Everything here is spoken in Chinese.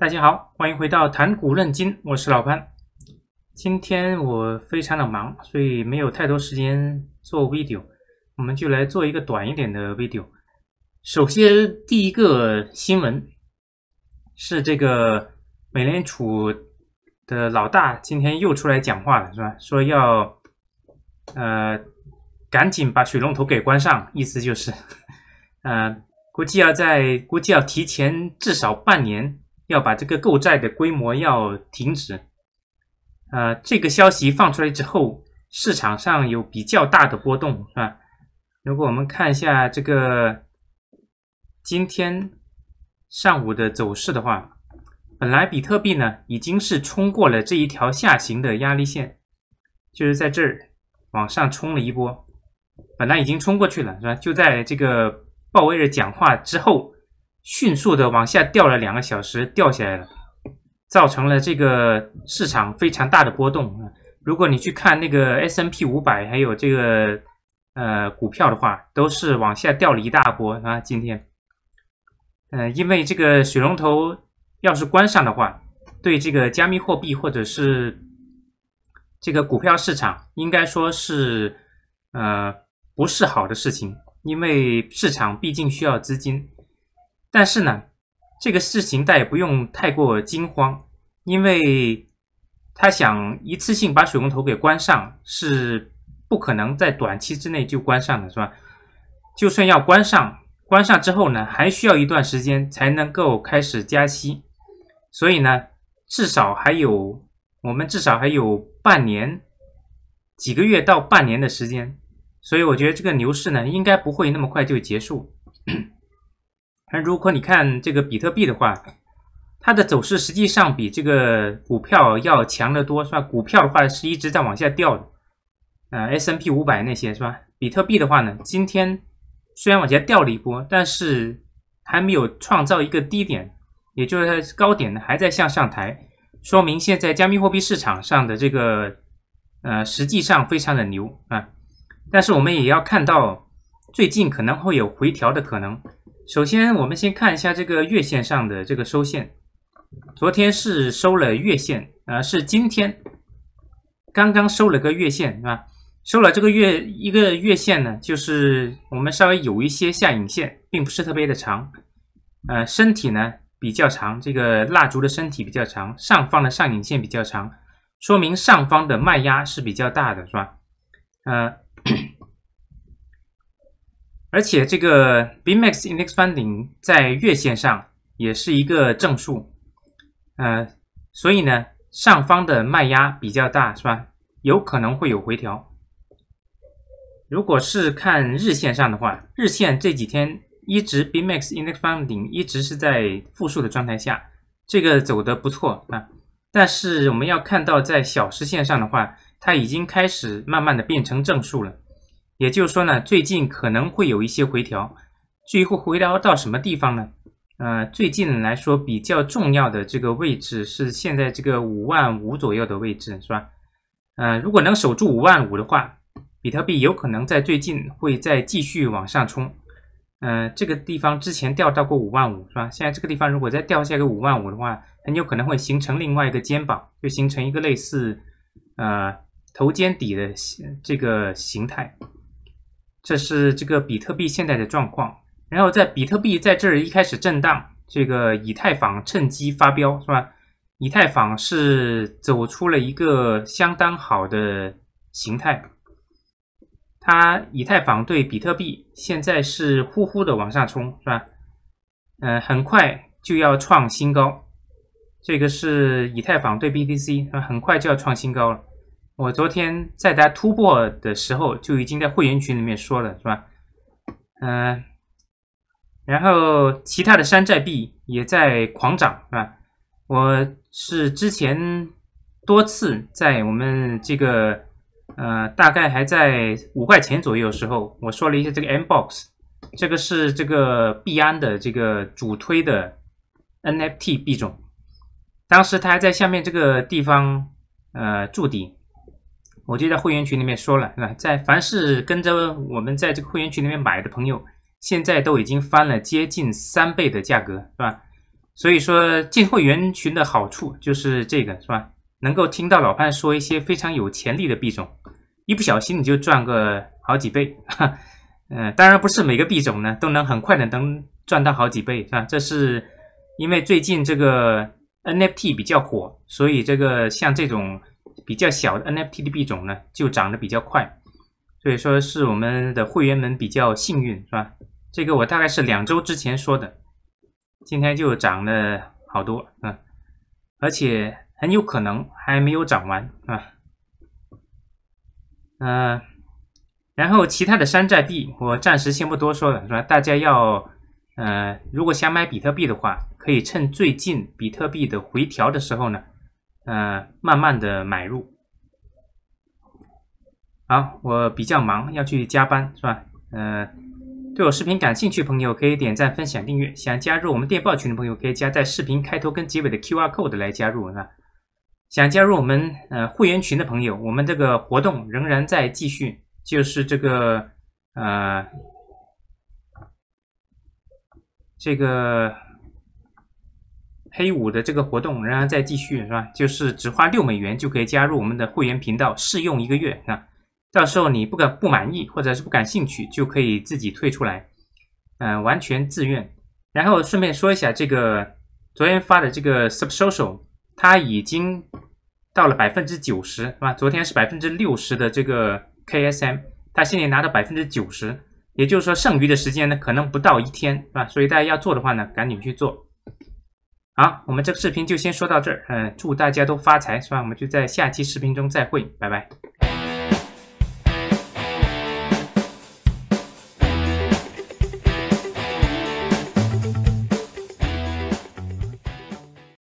大家好，欢迎回到谈古论今，我是老潘。今天我非常的忙，所以没有太多时间做 video，我们就来做一个短一点的 video。首先，第一个新闻是这个美联储的老大今天又出来讲话了，是吧？说要呃赶紧把水龙头给关上，意思就是呃估计要在估计要提前至少半年。要把这个购债的规模要停止，呃，这个消息放出来之后，市场上有比较大的波动，是吧？如果我们看一下这个今天上午的走势的话，本来比特币呢已经是冲过了这一条下行的压力线，就是在这儿往上冲了一波，本来已经冲过去了，是吧？就在这个鲍威尔讲话之后。迅速的往下掉了两个小时，掉下来了，造成了这个市场非常大的波动。如果你去看那个 S N P 五百，还有这个呃股票的话，都是往下掉了一大波啊。今天，嗯，因为这个水龙头要是关上的话，对这个加密货币或者是这个股票市场，应该说是呃不是好的事情，因为市场毕竟需要资金。但是呢，这个事情大家也不用太过惊慌，因为他想一次性把水龙头给关上是不可能在短期之内就关上的，是吧？就算要关上，关上之后呢，还需要一段时间才能够开始加息，所以呢，至少还有我们至少还有半年、几个月到半年的时间，所以我觉得这个牛市呢，应该不会那么快就结束。如果你看这个比特币的话，它的走势实际上比这个股票要强得多，是吧？股票的话是一直在往下掉的，呃，S n P 五百那些是吧？比特币的话呢，今天虽然往下掉了一波，但是还没有创造一个低点，也就是高点呢还在向上抬，说明现在加密货币市场上的这个呃实际上非常的牛啊。但是我们也要看到，最近可能会有回调的可能。首先，我们先看一下这个月线上的这个收线。昨天是收了月线，啊，是今天刚刚收了个月线，是吧？收了这个月一个月线呢，就是我们稍微有一些下影线，并不是特别的长，呃，身体呢比较长，这个蜡烛的身体比较长，上方的上影线比较长，说明上方的卖压是比较大的，是吧？呃。而且这个 BMAX INDEX FUNDING 在月线上也是一个正数，呃，所以呢，上方的卖压比较大，是吧？有可能会有回调。如果是看日线上的话，日线这几天一直 BMAX INDEX FUNDING 一直是在负数的状态下，这个走的不错啊。但是我们要看到在小时线上的话，它已经开始慢慢的变成正数了。也就是说呢，最近可能会有一些回调，至于会回调到什么地方呢？呃，最近来说比较重要的这个位置是现在这个五万五左右的位置，是吧？呃，如果能守住五万五的话，比特币有可能在最近会再继续往上冲。呃，这个地方之前掉到过五万五，是吧？现在这个地方如果再掉下个五万五的话，很有可能会形成另外一个肩膀，就形成一个类似呃头肩底的这个形态。这是这个比特币现在的状况，然后在比特币在这儿一开始震荡，这个以太坊趁机发飙是吧？以太坊是走出了一个相当好的形态，它以太坊对比特币现在是呼呼的往上冲是吧？嗯，很快就要创新高，这个是以太坊对 BTC 很快就要创新高了。我昨天在他突破的时候就已经在会员群里面说了，是吧？嗯，然后其他的山寨币也在狂涨，是吧？我是之前多次在我们这个，呃，大概还在五块钱左右时候，我说了一下这个 M Box，这个是这个币安的这个主推的 NFT 币种，当时它还在下面这个地方，呃，筑底。我就在会员群里面说了，是吧？在凡是跟着我们在这个会员群里面买的朋友，现在都已经翻了接近三倍的价格，是吧？所以说进会员群的好处就是这个，是吧？能够听到老潘说一些非常有潜力的币种，一不小心你就赚个好几倍。嗯，当然不是每个币种呢都能很快的能赚到好几倍，是吧？这是因为最近这个 NFT 比较火，所以这个像这种。比较小的 NFT 的币种呢，就涨得比较快，所以说是我们的会员们比较幸运，是吧？这个我大概是两周之前说的，今天就涨了好多，嗯，而且很有可能还没有涨完啊，嗯，然后其他的山寨币我暂时先不多说了，是吧？大家要，呃，如果想买比特币的话，可以趁最近比特币的回调的时候呢。呃，慢慢的买入。好，我比较忙，要去加班，是吧？呃，对我视频感兴趣朋友可以点赞、分享、订阅。想加入我们电报群的朋友，可以加在视频开头跟结尾的 Q R code 来加入，是吧？想加入我们呃会员群的朋友，我们这个活动仍然在继续，就是这个呃这个。黑五的这个活动仍然在继续，是吧？就是只花六美元就可以加入我们的会员频道试用一个月，啊，到时候你不敢不满意或者是不感兴趣，就可以自己退出来，嗯，完全自愿。然后顺便说一下，这个昨天发的这个 s u b s c r i a l i 它已经到了百分之九十，是吧？昨天是百分之六十的这个 KSM，它现在拿到百分之九十，也就是说剩余的时间呢可能不到一天，是吧？所以大家要做的话呢，赶紧去做。好，我们这个视频就先说到这儿。嗯，祝大家都发财，是吧？我们就在下期视频中再会，拜拜。